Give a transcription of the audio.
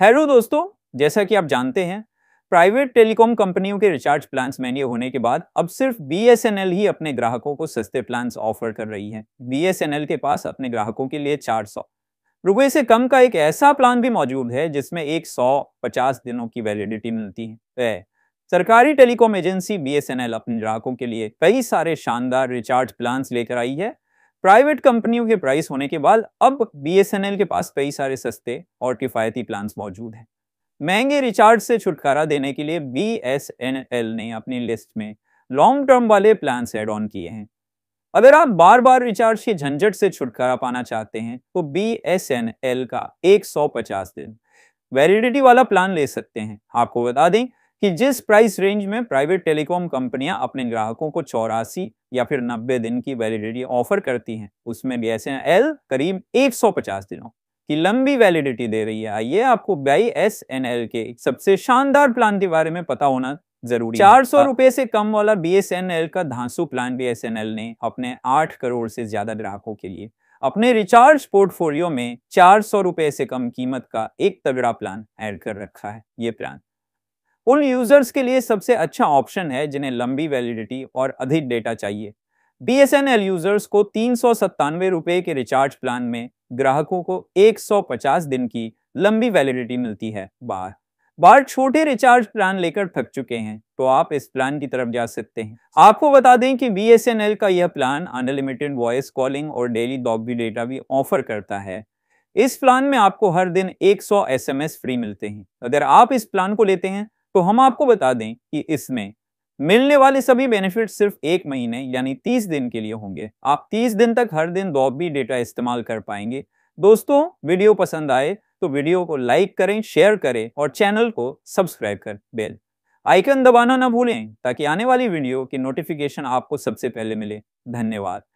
Harrow दोस्तों जैसा कि आप जानते हैं प्राइवेट टेलीकॉम कंपनियों के रिचार्ज प्लान मैन्यू होने के बाद अब सिर्फ बीएसएनएल ही अपने ग्राहकों को सस्ते प्लान ऑफर कर रही है बीएसएनएल के पास अपने ग्राहकों के लिए 400 रुपए से कम का एक ऐसा प्लान भी मौजूद है जिसमें एक 150 दिनों की वैलिडिटी मिलती है सरकारी टेलीकॉम एजेंसी बी अपने ग्राहकों के लिए कई सारे शानदार रिचार्ज प्लान लेकर आई है प्राइवेट कंपनियों के प्राइस होने के बाद अब बी के पास कई सारे सस्ते और किफ़ायती प्लान मौजूद हैं महंगे रिचार्ज से छुटकारा देने के लिए बी ने अपनी लिस्ट में लॉन्ग टर्म वाले प्लान्स एड ऑन किए हैं अगर आप बार बार रिचार्ज के झंझट से छुटकारा पाना चाहते हैं तो बी का 150 दिन वैलिडिटी वाला प्लान ले सकते हैं आपको बता दें कि जिस प्राइस रेंज में प्राइवेट टेलीकॉम कंपनियां अपने ग्राहकों को चौरासी या फिर 90 दिन की वैलिडिटी ऑफर करती हैं उसमें गैस एल करीब 150 दिनों की लंबी वैलिडिटी दे रही है आइए आपको बाई एस एन एल के सबसे शानदार प्लान के बारे में पता होना जरूरी चार सौ हाँ। रुपए से कम वाला बी एस एन एल का धांसू plan B S N L ने अपने आठ करोड़ से ज्यादा ग्राहकों के लिए अपने रिचार्ज पोर्टफोलियो में चार सौ रुपए से कम कीमत का एक तगड़ा प्लान ऐड कर रखा है ये प्लान उन यूजर्स के लिए सबसे अच्छा ऑप्शन है जिन्हें लंबी वैलिडिटी और अधिक डेटा चाहिए B S N L users को तीन सौ रुपये के रिचार्ज प्लान में ग्राहकों को 150 दिन की लंबी वैलिडिटी मिलती है बार बार छोटे रिचार्ज प्लान लेकर थक चुके हैं तो आप इस प्लान की तरफ जा सकते हैं आपको बता दें कि बी का यह प्लान अनलिमिटेड वॉइस कॉलिंग और डेली डॉबी डेटा भी ऑफर करता है इस प्लान में आपको हर दिन एम एस फ्री मिलते हैं अगर आप इस प्लान को लेते हैं तो हम आपको बता दें कि इसमें मिलने वाले सभी बेनिफिट सिर्फ एक महीने यानी तीस दिन के लिए होंगे आप तीस दिन तक हर दिन दो भी डेटा इस्तेमाल कर पाएंगे दोस्तों वीडियो पसंद आए तो वीडियो को लाइक करें शेयर करें और चैनल को सब्सक्राइब कर बेल आइकन दबाना ना भूलें ताकि आने वाली वीडियो की नोटिफिकेशन आपको सबसे पहले मिले धन्यवाद